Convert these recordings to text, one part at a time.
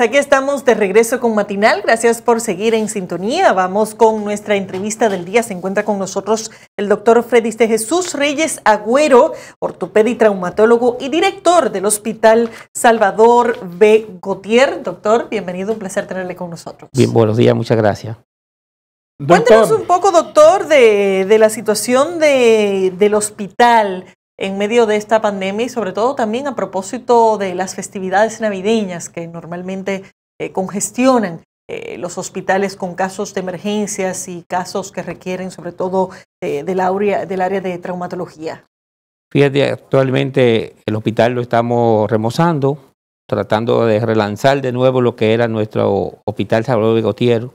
aquí estamos de regreso con Matinal. Gracias por seguir en sintonía. Vamos con nuestra entrevista del día. Se encuentra con nosotros el doctor Freddy Jesús Reyes Agüero, ortopeda y traumatólogo y director del Hospital Salvador B. Gautier. Doctor, bienvenido, un placer tenerle con nosotros. Bien, buenos días, muchas gracias. Cuéntanos un poco, doctor, de, la situación del hospital en medio de esta pandemia y sobre todo también a propósito de las festividades navideñas que normalmente eh, congestionan eh, los hospitales con casos de emergencias y casos que requieren sobre todo eh, del, área, del área de traumatología? Fíjate, actualmente el hospital lo estamos remozando, tratando de relanzar de nuevo lo que era nuestro hospital Salvador de Gotiero,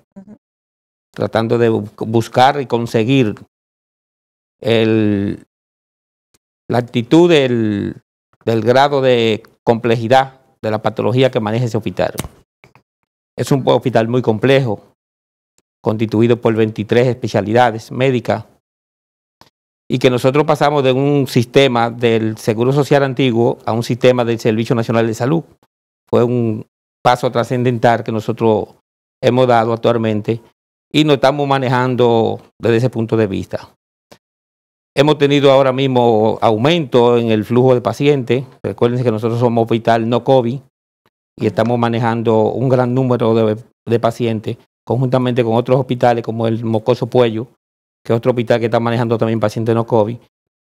tratando de buscar y conseguir el, la actitud del, grado de complejidad de la patología que maneja ese hospital. Es un hospital muy complejo, constituido por 23 especialidades médicas, y que nosotros pasamos de un sistema del Seguro Social antiguo a un sistema del Servicio Nacional de Salud. Fue un paso trascendental que nosotros hemos dado actualmente y nos estamos manejando desde ese punto de vista. Hemos tenido ahora mismo aumento en el flujo de pacientes. Recuerden que nosotros somos hospital no COVID y estamos manejando un gran número de, pacientes conjuntamente con otros hospitales como el Mocoso Puello, que es otro hospital que está manejando también pacientes no COVID.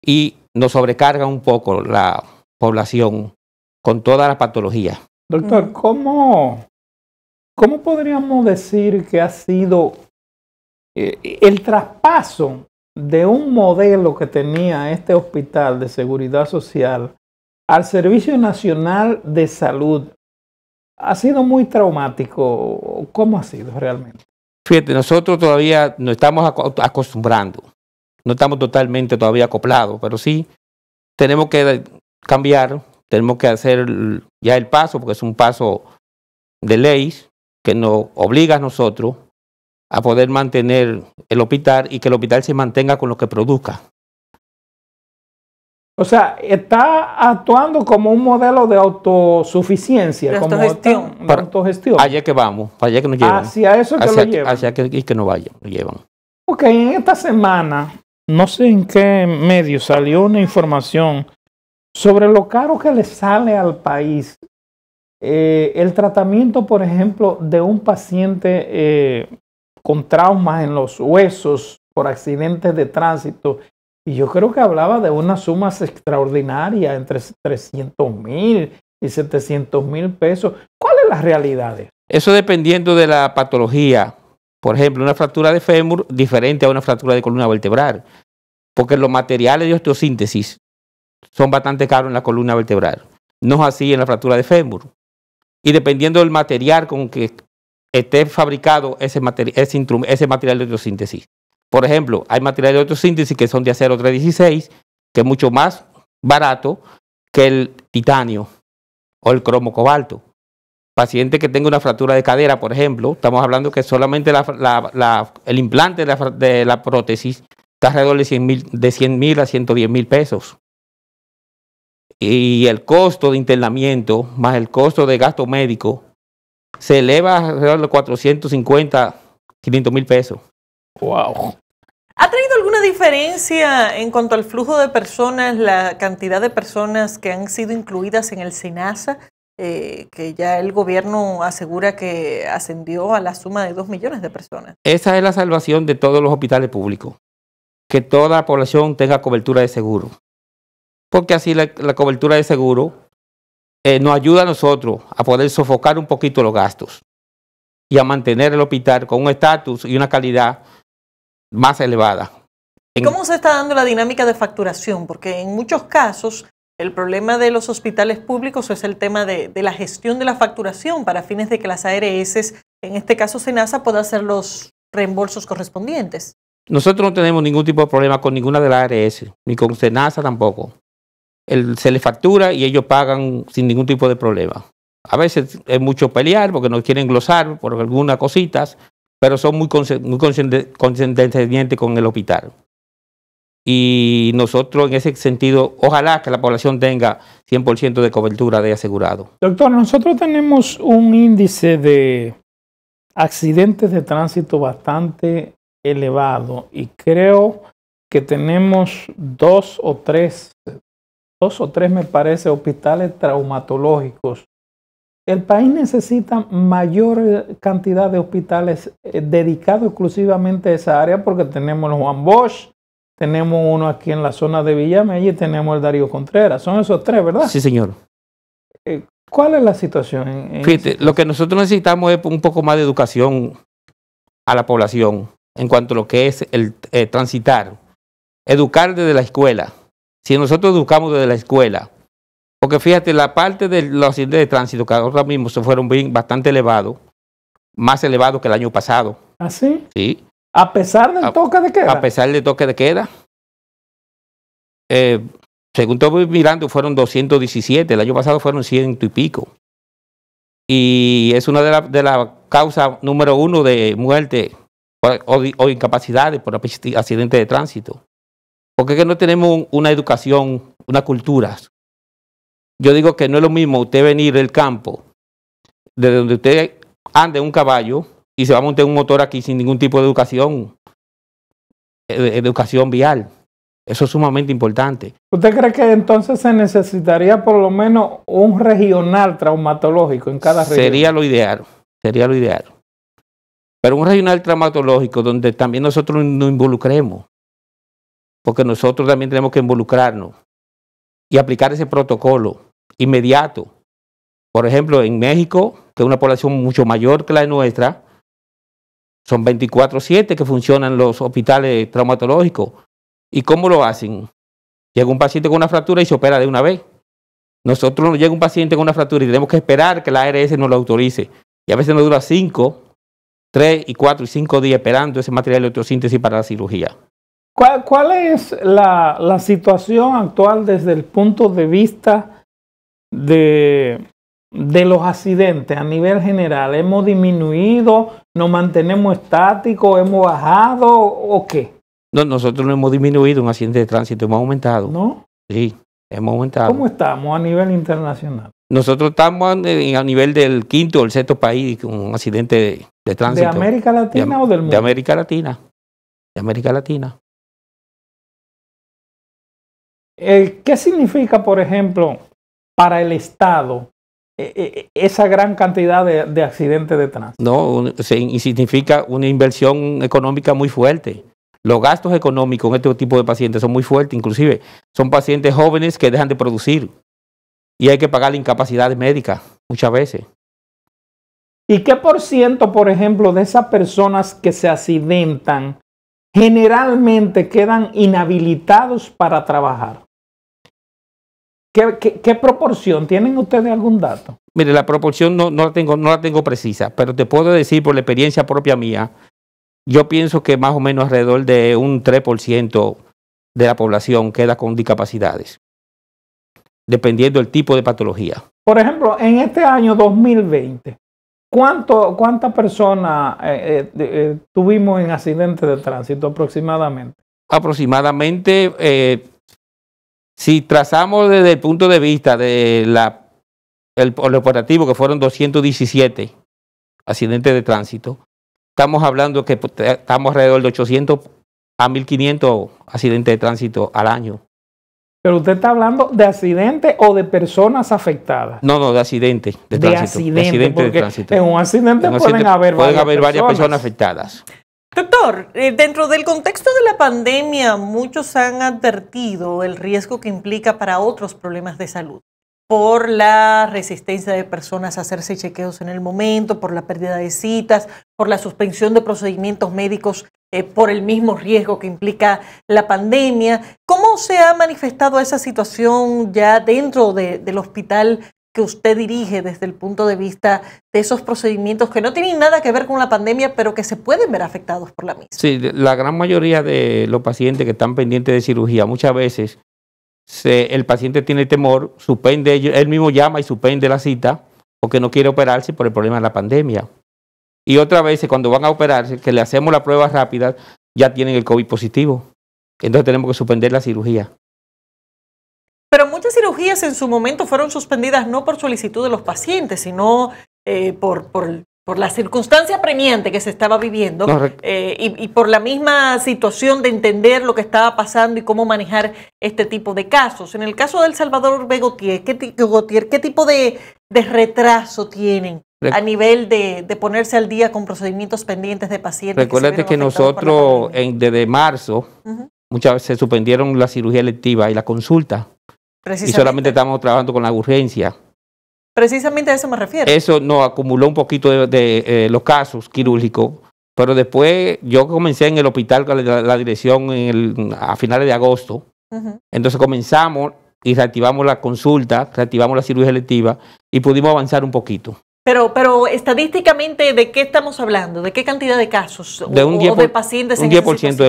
Y nos sobrecarga un poco la población con todas las patologías. Doctor, ¿cómo, ¿cómo podríamos decir que ha sido eh, el traspaso de un modelo que tenía este hospital de seguridad social al Servicio Nacional de Salud ha sido muy traumático. ¿Cómo ha sido realmente? Fíjate, nosotros todavía nos estamos acostumbrando, no estamos totalmente todavía acoplados, pero sí tenemos que cambiar, tenemos que hacer ya el paso, porque es un paso de ley que nos obliga a nosotros a poder mantener el hospital y que el hospital se mantenga con lo que produzca. O sea, está actuando como un modelo de autosuficiencia, como autogestión. de para, autogestión. Allá que vamos, allá que nos llevan. Hacia eso que lo llevan. Hacia que, y que nos vayan, llevan. Ok, en esta semana, no sé en qué medio salió una información sobre lo caro que le sale al país eh, el tratamiento, por ejemplo, de un paciente eh, con traumas en los huesos por accidentes de tránsito. Y yo creo que hablaba de unas sumas extraordinarias, entre 300 mil y 700 mil pesos. ¿Cuál es la realidad? eso? eso dependiendo de la patología. Por ejemplo, una fractura de fémur diferente a una fractura de columna vertebral. Porque los materiales de osteosíntesis son bastante caros en la columna vertebral. No es así en la fractura de fémur. Y dependiendo del material con que esté fabricado ese, material, ese, material de autosíntesis. Por ejemplo, hay materiales de autosíntesis que son de acero 316, que es mucho más barato que el titanio o el cromo cobalto. Paciente que tenga una fractura de cadera, por ejemplo, estamos hablando que solamente el implante de, la, prótesis está alrededor de 100 mil a 110 mil pesos. Y el costo de internamiento más el costo de gasto médico se eleva alrededor de 450, 500 mil pesos. ¡Wow! ¿Ha traído alguna diferencia en cuanto al flujo de personas, la cantidad de personas que han sido incluidas en el SINASA, eh, que ya el gobierno asegura que ascendió a la suma de 2 millones de personas? Esa es la salvación de todos los hospitales públicos, que toda la población tenga cobertura de seguro, porque así la cobertura de seguro eh, nos ayuda a nosotros a poder sofocar un poquito los gastos y a mantener el hospital con un estatus y una calidad más elevada. ¿Cómo se está dando la dinámica de facturación? Porque en muchos casos el problema de los hospitales públicos es el tema de, de la gestión de la facturación para fines de que las ARS, en este caso SENASA, pueda hacer los reembolsos correspondientes. Nosotros no tenemos ningún tipo de problema con ninguna de las ARS, ni con SENASA tampoco se le factura y ellos pagan sin ningún tipo de problema. A veces es mucho pelear porque nos quieren glosar por algunas cositas, pero son muy, muy condescendientes con el hospital. Y nosotros en ese sentido, ojalá que la población tenga 100% de cobertura de asegurado. Doctor, nosotros tenemos un índice de accidentes de tránsito bastante elevado y creo que tenemos dos o tres dos o tres, me parece, hospitales traumatológicos. El país necesita mayor eh, cantidad de hospitales eh, dedicados exclusivamente a esa área porque tenemos el Juan Bosch, tenemos uno aquí en la zona de Villamella y tenemos el Darío Contreras. Son esos tres, ¿verdad? Sí, señor. Eh, ¿Cuál es la situación? lo que nosotros necesitamos es un poco más de educación a la población en cuanto a lo que es el transitar. Educar desde la escuela si nosotros educamos desde la escuela, porque fíjate, la parte de los accidentes de tránsito, que ahora mismo se fueron bastante elevados, más elevados que el año pasado. ¿Ah, sí? Sí. A pesar del toque de queda. A pesar del toque de queda. Eh, según estoy mirando, fueron 217. El año pasado fueron ciento y pico. Y es una de las causas número uno de muerte o, incapacidades por accidentes de tránsito. Porque qué no tenemos una educación, una cultura. Yo digo que no es lo mismo usted venir del campo, de donde usted ande un caballo y se va a montar un motor aquí sin ningún tipo de educación, eh, educación vial. Eso es sumamente importante. ¿Usted cree que entonces se necesitaría por lo menos un regional traumatológico en cada región? Sería lo ideal, sería lo ideal. Pero un regional traumatológico donde también nosotros nos involucremos, porque nosotros también tenemos que involucrarnos y aplicar ese protocolo inmediato. Por ejemplo, en México, que es una población mucho mayor que la nuestra, son 24/7 que funcionan los hospitales traumatológicos. ¿Y cómo lo hacen? Llega un paciente con una fractura y se opera de una vez. Nosotros nos llega un paciente con una fractura y tenemos que esperar que la ARS nos lo autorice. Y a veces nos dura 5, 3 y 4 y 5 días esperando ese material de autosíntesis para la cirugía. ¿Cuál, es la, situación actual desde el punto de vista de, los accidentes a nivel general? ¿Hemos disminuido? ¿Nos mantenemos estáticos? ¿Hemos bajado o qué? No, nosotros no hemos disminuido un accidente de tránsito, hemos aumentado. ¿No? Sí, hemos aumentado. ¿Cómo estamos a nivel internacional? Nosotros estamos a nivel del quinto o el sexto país con un accidente de, tránsito. ¿De América Latina o del mundo? De América Latina. De América Latina. Eh, ¿Qué significa, por ejemplo, para el Estado eh, eh, esa gran cantidad de, accidentes de tránsito? No, significa una inversión económica muy fuerte. Los gastos económicos en este tipo de pacientes son muy fuertes, inclusive son pacientes jóvenes que dejan de producir y hay que pagar la incapacidad médica muchas veces. ¿Y qué por ciento, por ejemplo, de esas personas que se accidentan generalmente quedan inhabilitados para trabajar? ¿Qué, proporción? ¿Tienen ustedes algún dato? Mire, la proporción no, la tengo, no la tengo precisa, pero te puedo decir por la experiencia propia mía, yo pienso que más o menos alrededor de un 3% de la población queda con discapacidades, dependiendo del tipo de patología. Por ejemplo, en este año 2020, ¿cuántas personas tuvimos en accidentes de tránsito aproximadamente? Aproximadamente eh, si trazamos desde el punto de vista de el, operativo, que fueron 217 accidentes de tránsito, estamos hablando que pues, estamos alrededor de 800 a 1500 accidentes de tránsito al año. Pero usted está hablando de accidentes o de personas afectadas. No, no, de accidentes De, tránsito. de En un accidente, pueden, haber, varias personas afectadas. Doctor, eh, dentro del contexto de la pandemia, muchos han advertido el riesgo que implica para otros problemas de salud, por la resistencia de personas a hacerse chequeos en el momento, por la pérdida de citas, por la suspensión de procedimientos médicos, eh, por el mismo riesgo que implica la pandemia. ¿Cómo se ha manifestado esa situación ya dentro del hospital que usted dirige desde el punto de vista de esos procedimientos que no tienen nada que ver con la pandemia, pero que se pueden ver afectados por la misma? Sí, la gran mayoría de los pacientes que están pendientes de cirugía muchas veces el paciente tiene temor, suspende, él mismo llama y suspende la cita porque no quiere operarse por el problema de la pandemia. Y otras veces cuando van a operarse, que le hacemos la prueba rápida, ya tienen el COVID positivo. Entonces tenemos que suspender la cirugía cirugías en su momento fueron suspendidas no por solicitud de los pacientes, sino eh, por, por, la circunstancia premiante que se estaba viviendo eh, y, por la misma situación de entender lo que estaba pasando y cómo manejar este tipo de casos. En el caso del El Salvador Begotier, ¿qué, ¿qué tipo de, retraso tienen? a nivel de, ponerse al día con procedimientos pendientes de pacientes. Recuerda que, nosotros desde marzo muchas veces se suspendieron la cirugía electiva y la consulta y solamente estamos trabajando con la urgencia. Precisamente a eso me refiero. Eso nos acumuló un poquito de, eh, los casos quirúrgicos, pero después yo comencé en el hospital con la, dirección a finales de agosto. Entonces comenzamos y reactivamos la consulta, reactivamos la cirugía electiva y pudimos avanzar un poquito. Pero, estadísticamente, ¿de qué estamos hablando? ¿De qué cantidad de casos? De un 10%, de, un 10 de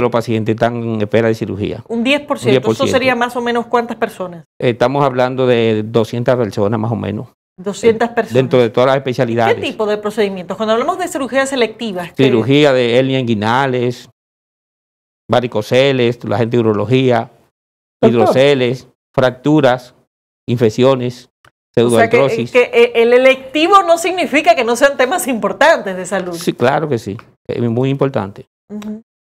los pacientes están en espera de cirugía. Un 10%, ¿Eso sería más o menos cuántas personas? Estamos hablando de 200 personas más o menos. 200 eh, personas. Dentro de todas las especialidades. ¿Qué tipo de procedimientos? Cuando hablamos de cirugía selectiva. Cirugía de hernia inguinales, varicoceles, la gente de urología, hidroceles, fracturas, infecciones. O sea, que, eh, eh, el electivo no significa que no sean temas importantes de salud. Sí, claro que sí, es muy importante.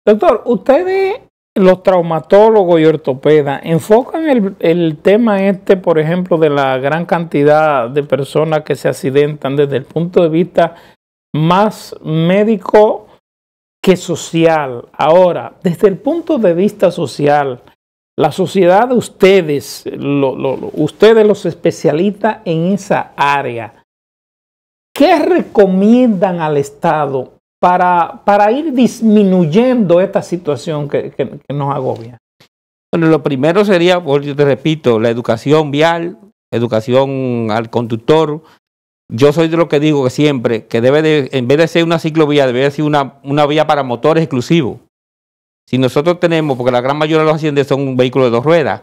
Doctor, ustedes, los traumatólogos y ortopedas, enfocan el, el tema este, por ejemplo, de la gran cantidad de personas que se accidentan desde el punto de vista más médico que social. Ahora, desde el punto de vista social, la sociedad de ustedes, ustedes los especialistas en esa área, ¿qué recomiendan al Estado para, para ir disminuyendo esta situación que, nos agobia? Bueno, lo primero sería, yo te repito, la educación vial, educación al conductor. Yo soy de lo que digo que siempre, que debe de, en vez de ser una ciclovía, debe ser una, una vía para motores exclusivos. Si nosotros tenemos, porque la gran mayoría de los accidentes son vehículos de dos ruedas,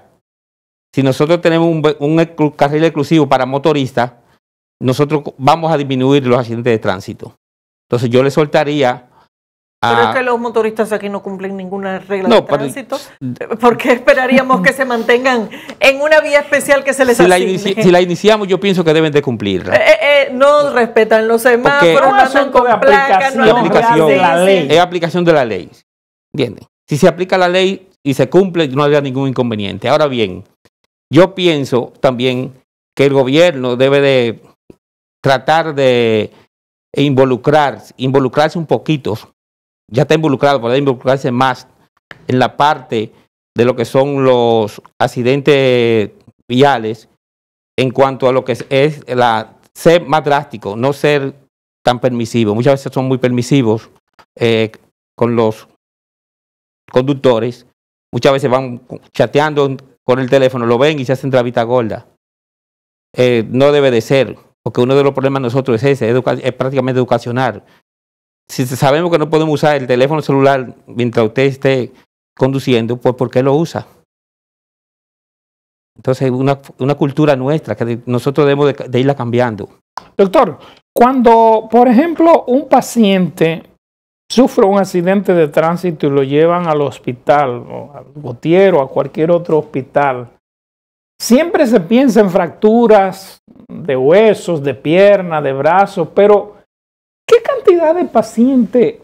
si nosotros tenemos un, carril exclusivo para motoristas, nosotros vamos a disminuir los accidentes de tránsito. Entonces yo le soltaría pero es que los motoristas aquí no cumplen ninguna regla de tránsito. ¿Por qué esperaríamos que se mantengan en una vía especial que se les si La si la iniciamos, yo pienso que deben de cumplirla. Eh, eh, eh, no respetan los demás, no andan con placas, de la ley. Es aplicación de la ley. bien. Si se aplica la ley y se cumple, no habría ningún inconveniente. Ahora bien, yo pienso también que el gobierno debe de tratar de involucrarse, involucrarse un poquito, ya está involucrado, pero involucrarse más en la parte de lo que son los accidentes viales en cuanto a lo que es la ser más drástico, no ser tan permisivo. Muchas veces son muy permisivos eh, con los conductores muchas veces van chateando con el teléfono, lo ven y se hacen trabita gorda. Eh, no debe de ser, porque uno de los problemas de nosotros es ese, es prácticamente educacional. Si sabemos que no podemos usar el teléfono celular mientras usted esté conduciendo, pues ¿por qué lo usa? Entonces, una, una cultura nuestra que nosotros debemos de irla cambiando. Doctor, cuando, por ejemplo, un paciente sufre un accidente de tránsito y lo llevan al hospital, al gotiero, a cualquier otro hospital, siempre se piensa en fracturas de huesos, de pierna, de brazos, pero ¿qué cantidad de pacientes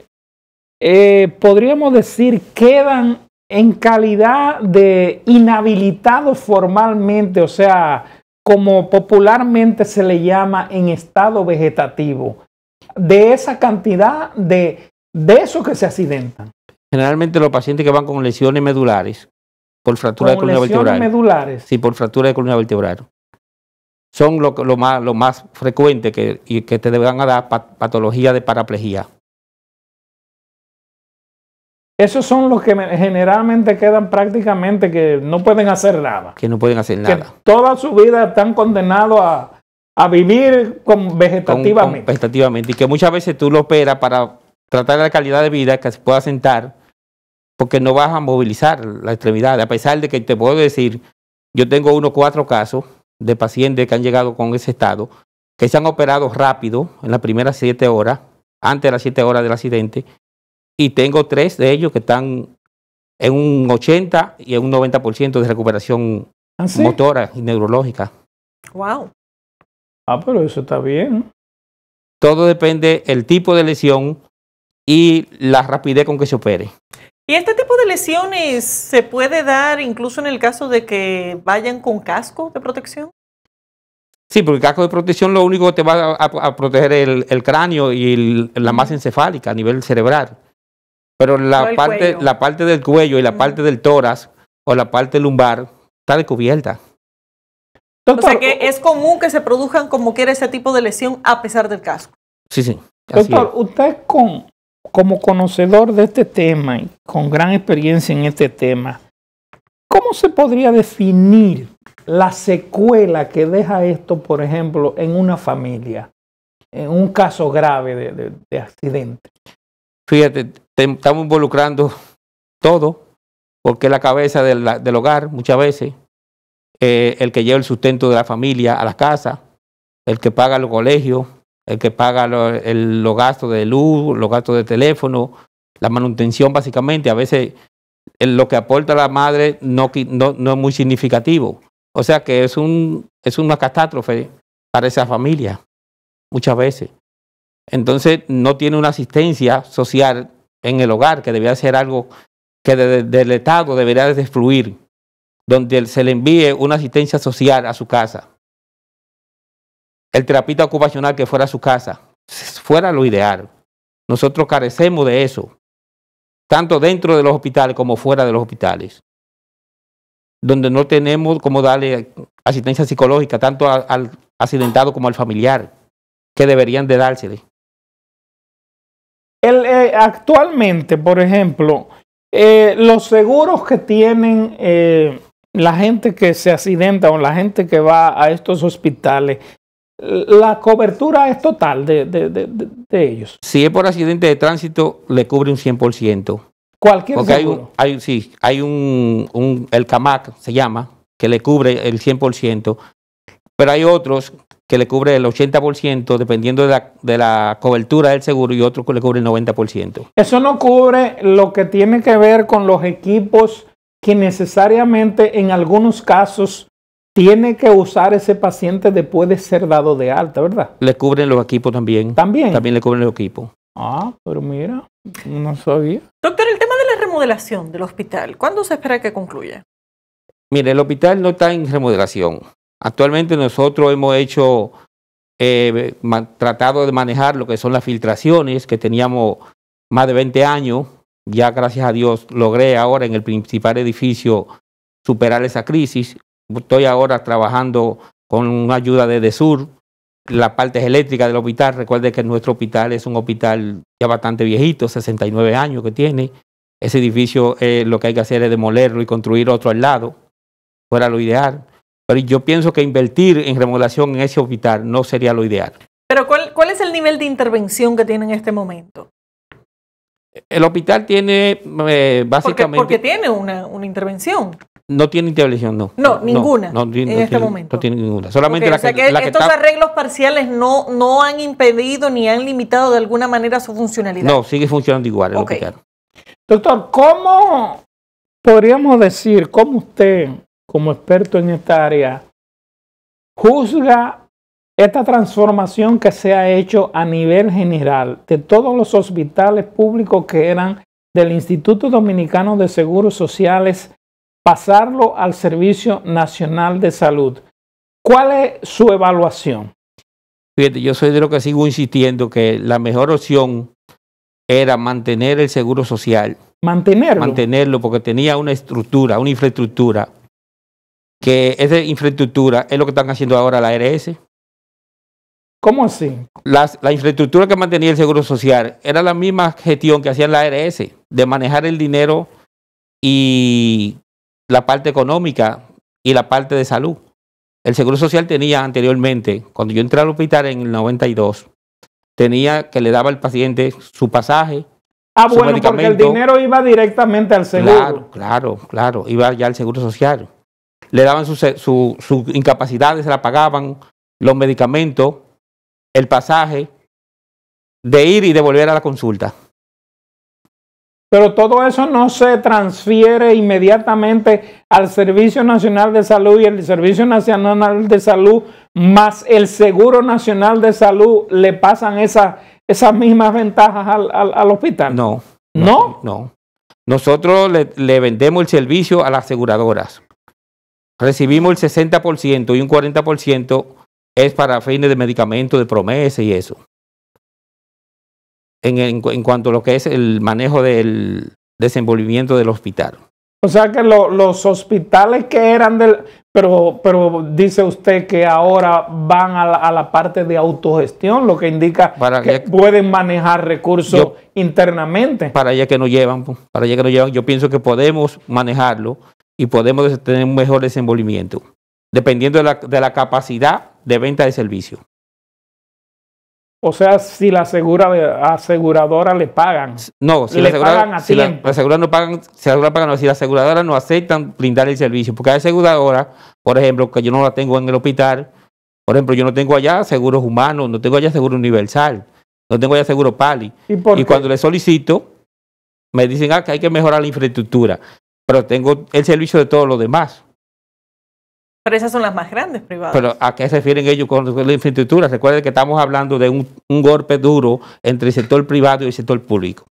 eh, podríamos decir quedan en calidad de inhabilitados formalmente, o sea, como popularmente se le llama en estado vegetativo? De esa cantidad de de eso que se accidentan. Generalmente los pacientes que van con lesiones medulares, por fractura de columna vertebral. medulares? Sí, por fractura de columna vertebral. Son lo, lo, más, lo más frecuente que, te van a dar patología de paraplejía. Esos son los que generalmente quedan prácticamente que no pueden hacer nada. Que no pueden hacer nada. Que toda su vida están condenados a, vivir con vegetativamente. vegetativamente. Y que muchas veces tú lo operas para tratar la calidad de vida, que se pueda sentar, porque no vas a movilizar la extremidad, a pesar de que te puedo decir, yo tengo unos cuatro casos de pacientes que han llegado con ese estado, que se han operado rápido en las primeras siete horas, antes de las siete horas del accidente, y tengo tres de ellos que están en un 80 y en un 90% de recuperación ¿Ah, motora y neurológica. Wow. Ah, pero eso está bien. Todo depende el tipo de lesión, y la rapidez con que se opere. ¿Y este tipo de lesiones se puede dar incluso en el caso de que vayan con casco de protección? Sí, porque el casco de protección lo único que te va a, proteger el, el, cráneo y la masa encefálica a nivel cerebral. Pero la, parte, la parte del cuello y la parte del tórax o la parte lumbar está descubierta. o sea que es común que se produzcan como quiera ese tipo de lesión a pesar del casco. Sí, sí. Doctor, usted con como conocedor de este tema y con gran experiencia en este tema, ¿cómo se podría definir la secuela que deja esto, por ejemplo, en una familia, en un caso grave de, accidente? Fíjate, estamos involucrando todo, porque la cabeza del, hogar muchas veces, eh, el que lleva el sustento de la familia a la casa, el que paga los colegios, el que paga los gastos de luz, los gastos de teléfono, la manutención básicamente. A veces lo que aporta la madre no, es muy significativo. O sea que es, un, es una catástrofe para esa familia, muchas veces. Entonces no tiene una asistencia social en el hogar, que debería ser algo que desde del Estado debería de fluir, donde se le envíe una asistencia social a su casa el terapista ocupacional que fuera a su casa. Fuera lo ideal. Nosotros carecemos de eso, tanto dentro de los hospitales como fuera de los hospitales, donde no tenemos cómo darle asistencia psicológica tanto al, accidentado como al familiar, que deberían de dársele. Eh, actualmente, por ejemplo, eh, los seguros que tienen eh, la gente que se accidenta o la gente que va a estos hospitales, la cobertura es total de, ellos. Si es por accidente de tránsito, le cubre un 100%. Cualquier Porque seguro? Hay, un, sí, hay un, el CAMAC, se llama, que le cubre el 100%, pero hay otros que le cubre el 80% dependiendo de la, de la cobertura del seguro y otros que le cubre el 90%. Eso no cubre lo que tiene que ver con los equipos que necesariamente en algunos casos tiene que usar ese paciente después de ser dado de alta, ¿verdad? Le cubren los equipos también. También. También le cubren los equipos. Ah, pero mira, no sabía. Doctor, el tema de la remodelación del hospital, ¿cuándo se espera que concluya? Mire, el hospital no está en remodelación. Actualmente nosotros hemos hecho, eh, tratado de manejar lo que son las filtraciones, que teníamos más de 20 años. Ya gracias a Dios logré ahora en el principal edificio superar esa crisis. Estoy ahora trabajando con una ayuda de DESUR, la parte eléctrica del hospital. Recuerde que nuestro hospital es un hospital ya bastante viejito, 69 años que tiene. Ese edificio eh, lo que hay que hacer es demolerlo y construir otro al lado. Fuera lo ideal. Pero yo pienso que invertir en remodelación en ese hospital no sería lo ideal. Pero ¿cuál, es el nivel de intervención que tiene en este momento? El hospital tiene eh, básicamente... Porque, tiene una intervención. No tiene intervención, no. No, ninguna. en este momento. No tiene ninguna. Solamente o sea que, estos arreglos parciales no, no han impedido ni han limitado de alguna manera su funcionalidad. No, sigue funcionando igual. Lo que Doctor, ¿cómo podríamos decir, cómo usted, como experto en esta área, juzga esta transformación que se ha hecho a nivel general de todos los hospitales públicos que eran del Instituto Dominicano de Seguros Sociales pasarlo al Servicio Nacional de Salud. ¿Cuál es su evaluación? Fíjate, yo soy de lo que sigo insistiendo que la mejor opción era mantener el seguro social. Mantenerlo. Mantenerlo porque tenía una estructura, una infraestructura, que esa infraestructura es lo que están haciendo ahora la ARS. ¿Cómo así? la infraestructura que mantenía el Seguro Social era la misma gestión que hacía la ARS, de manejar el dinero y la parte económica y la parte de salud. El Seguro Social tenía anteriormente, cuando yo entré al hospital en el 92, tenía que le daba al paciente su pasaje. Ah, bueno, porque el dinero iba directamente al seguro. Claro, claro, claro, iba ya al Seguro Social. Le daban sus incapacidades, se la pagaban, los medicamentos, el pasaje de ir y de volver a la consulta pero todo eso no se transfiere inmediatamente al Servicio Nacional de Salud y el Servicio Nacional de Salud más el Seguro Nacional de Salud le pasan esas mismas ventajas al, hospital. No. ¿No? No. Nosotros le, vendemos el servicio a las aseguradoras. Recibimos el 60% y un 40% es para fines de medicamentos, de promesas y eso en, cuanto a lo que es el manejo del desenvolvimiento del hospital. O sea que los hospitales que eran del... Pero, pero dice usted que ahora van a la, parte de autogestión, lo que indica que pueden manejar recursos internamente. Para allá que nos llevan, pues, para allá que nos llevan, yo pienso que podemos manejarlo y podemos tener un mejor desenvolvimiento, dependiendo de la, de la capacidad de venta de servicio. O sea, si la aseguradora le pagan. No, si la pagan aseguradora no pagan, la aseguradora no aceptan brindar el servicio. Porque hay aseguradora, por ejemplo, que yo no la tengo en el hospital. Por ejemplo, yo no tengo allá seguros humanos, no tengo allá seguro universal, no tengo allá seguro PALI. Y, y cuando le solicito, me dicen ah, que hay que mejorar la infraestructura. Pero tengo el servicio de todos los demás. Pero esas son las más grandes privadas. Pero ¿a qué se refieren ellos con la infraestructura? Recuerden que estamos hablando de un, golpe duro entre el sector privado y el sector público.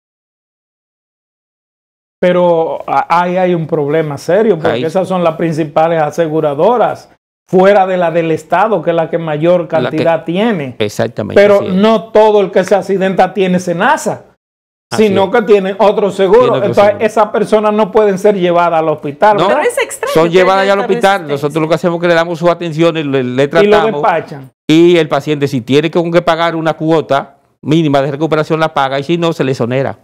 Pero ahí hay un problema serio, porque esas son las principales aseguradoras, fuera de la del Estado, que es la que mayor cantidad tiene. Exactamente. Pero no todo el que se accidenta tiene SENASA sino que tienen otro seguro. Entonces, esas personas no pueden ser llevadas al hospital. es extraño Son llevadas ya al hospital. Nosotros lo que hacemos es que le damos su atención y le, tratamos. Y despachan. Y el paciente, si tiene que pagar una cuota mínima de recuperación, la paga. Y si no, se le sonera.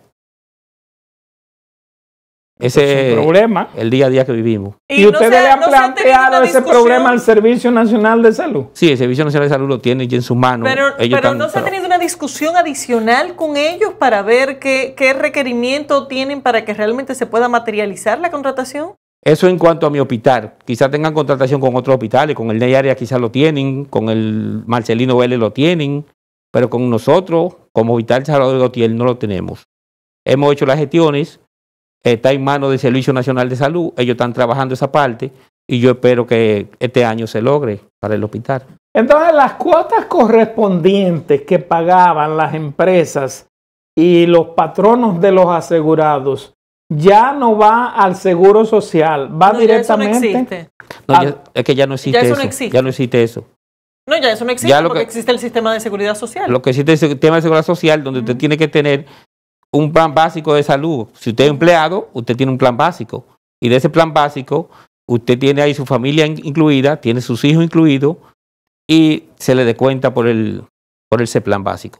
Ese problema. El día a día que vivimos. ¿Y, ustedes le han planteado ese problema al Servicio Nacional de Salud? Sí, el Servicio Nacional de Salud lo tiene ya en su mano Pero, no se ha tenido una discusión adicional con ellos para ver qué, qué requerimiento tienen para que realmente se pueda materializar la contratación. Eso en cuanto a mi hospital. Quizás tengan contratación con otros hospitales, con el Ney Área quizás lo tienen, con el Marcelino Vélez lo tienen, pero con nosotros, como Hospital Salvador gotiel no lo tenemos. Hemos hecho las gestiones, está en manos del Servicio Nacional de Salud, ellos están trabajando esa parte y yo espero que este año se logre para el hospital. Entonces, las cuotas correspondientes que pagaban las empresas y los patronos de los asegurados ya no va al seguro social, va directamente. eso no existe. es que ya no existe eso. No existe. Ya no existe eso. No, ya eso no existe porque existe el sistema de seguridad social. Lo que existe es el sistema de seguridad social donde usted tiene que tener un plan básico de salud. Si usted es empleado, usted tiene un plan básico. Y de ese plan básico, usted tiene ahí su familia incluida, tiene sus hijos incluidos y se le dé cuenta por por ese plan básico.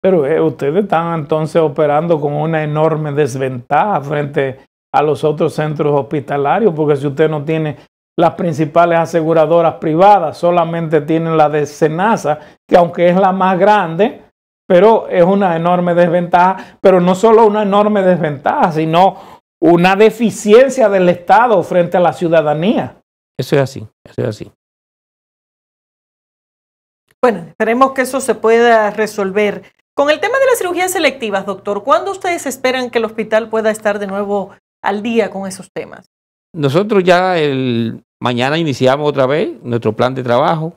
Pero eh, ustedes están entonces operando con una enorme desventaja frente a los otros centros hospitalarios, porque si usted no tiene las principales aseguradoras privadas, solamente tiene la de Senasa, que aunque es la más grande, pero es una enorme desventaja, pero no solo una enorme desventaja, sino una deficiencia del Estado frente a la ciudadanía. Eso es así, eso es así. Bueno, esperemos que eso se pueda resolver. Con el tema de las cirugías selectivas, doctor, ¿cuándo ustedes esperan que el hospital pueda estar de nuevo al día con esos temas? Nosotros ya el mañana iniciamos otra vez nuestro plan de trabajo,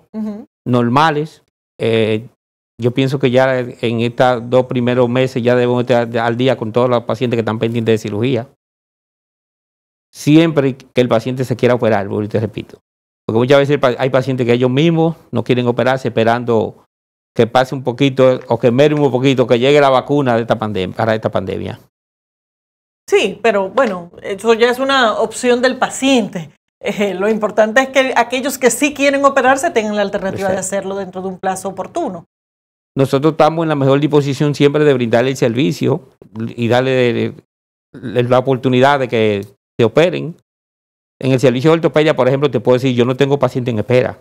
normales. Eh, yo pienso que ya en estos dos primeros meses ya debemos estar al día con todos los pacientes que están pendientes de cirugía. Siempre que el paciente se quiera operar, porque te repito. Porque muchas veces hay pacientes que ellos mismos no quieren operarse esperando que pase un poquito o que merme un poquito, que llegue la vacuna de esta pandemia, para esta pandemia. Sí, pero bueno, eso ya es una opción del paciente. Eh, lo importante es que aquellos que sí quieren operarse tengan la alternativa de hacerlo dentro de un plazo oportuno nosotros estamos en la mejor disposición siempre de brindarle el servicio y darle la oportunidad de que se operen. En el servicio de ortopedia, por ejemplo, te puedo decir, yo no tengo paciente en espera.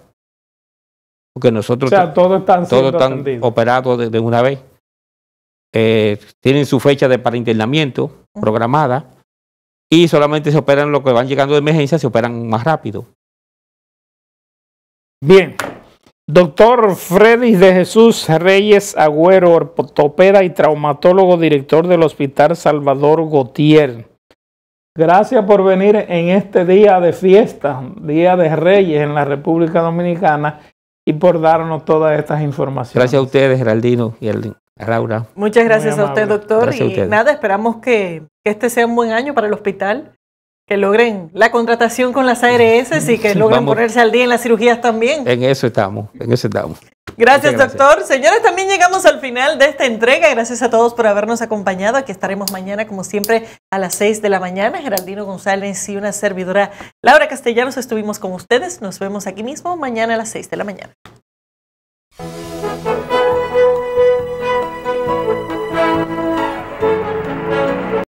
Porque nosotros... O sea, todos están, operados de, una vez. Eh, tienen su fecha de, para internamiento programada y solamente se operan los que van llegando de emergencia, se operan más rápido. Bien, Doctor Freddy de Jesús Reyes Agüero, ortopeda y traumatólogo, director del Hospital Salvador Gautier. Gracias por venir en este día de fiesta, Día de Reyes en la República Dominicana y por darnos todas estas informaciones. Gracias a ustedes, Geraldino y Laura. Muchas gracias a usted, doctor. y nada, esperamos que este sea un buen año para el hospital que logren la contratación con las ARS y que logren ponerse al día en las cirugías también. En eso estamos, en eso estamos. Gracias, doctor. Señores, también llegamos al final de esta entrega. Gracias a todos por habernos acompañado. Aquí estaremos mañana, como siempre, a las 6 de la mañana. Geraldino González y una servidora, Laura Castellanos, estuvimos con ustedes. Nos vemos aquí mismo mañana a las 6 de la mañana.